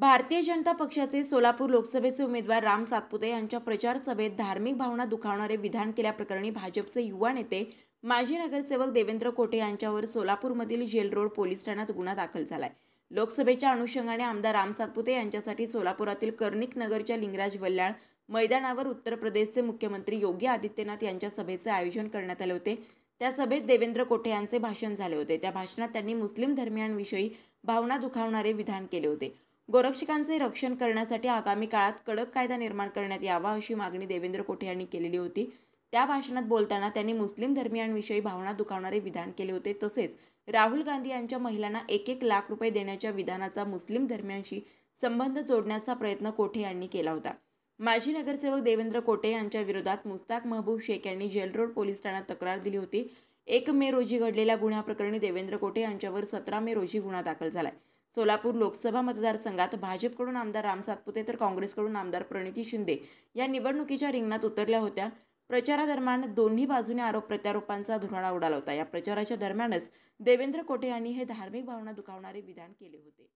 भारतीय जनता पक्षाचे सोलापूर लोकसभेचे उमेदवार राम सातपुते यांच्या प्रचार सभेत धार्मिक भावना दुखावणारे विधान केल्याप्रकरणी भाजपचे युवा नेते माजी नगरसेवक देवेंद्र कोटे यांच्यावर सोलापूरमधील जेल रोड पोलीस ठाण्यात गुन्हा दाखल झालाय लोकसभेच्या अनुषंगाने आमदार राम सातपुते यांच्यासाठी सोलापुरातील कर्णिक नगरच्या लिंगराज वल्याळ मैदानावर उत्तर प्रदेशचे मुख्यमंत्री योगी आदित्यनाथ यांच्या सभेचे आयोजन करण्यात आले होते त्या सभेत देवेंद्र कोठे यांचे भाषण झाले होते त्या भाषणात त्यांनी मुस्लिम धर्मियांविषयी भावना दुखावणारे विधान केले होते गोरक्षकांचे रक्षण करण्यासाठी आगामी काळात कडक कायदा निर्माण करण्यात यावा अशी मागणी देवेंद्र कोठे यांनी केलेली होती त्या भाषणात बोलताना त्यांनी मुस्लिम धर्मियांविषयी भावना दुखावणारे विधान केले होते तसेच राहुल गांधी यांच्या महिलांना एक एक लाख रुपये देण्याच्या विधानाचा मुस्लिम धर्मियांशी संबंध जोडण्याचा प्रयत्न कोठे यांनी केला होता माजी नगरसेवक देवेंद्र कोठे यांच्या विरोधात मुस्ताक महबूब शेख यांनी जेलरोड पोलीस ठाण्यात तक्रार दिली होती एक मे रोजी घडलेल्या गुन्ह्याप्रकरणी देवेंद्र कोठे यांच्यावर सतरा मे रोजी गुन्हा दाखल झाला सोलापूर लोकसभा मतदारसंघात भाजपकडून आमदार राम सातपुते तर काँग्रेसकडून आमदार प्रणिती शिंदे या निवडणुकीच्या रिंगणात उतरल्या होत्या प्रचारादरम्यान दोन्ही बाजूने आरोप प्रत्यारोपांचा धुराळा उडाला होता या प्रचाराच्या दरम्यानच देवेंद्र कोटे यांनी हे धार्मिक भावना दुखावणारे विधान केले होते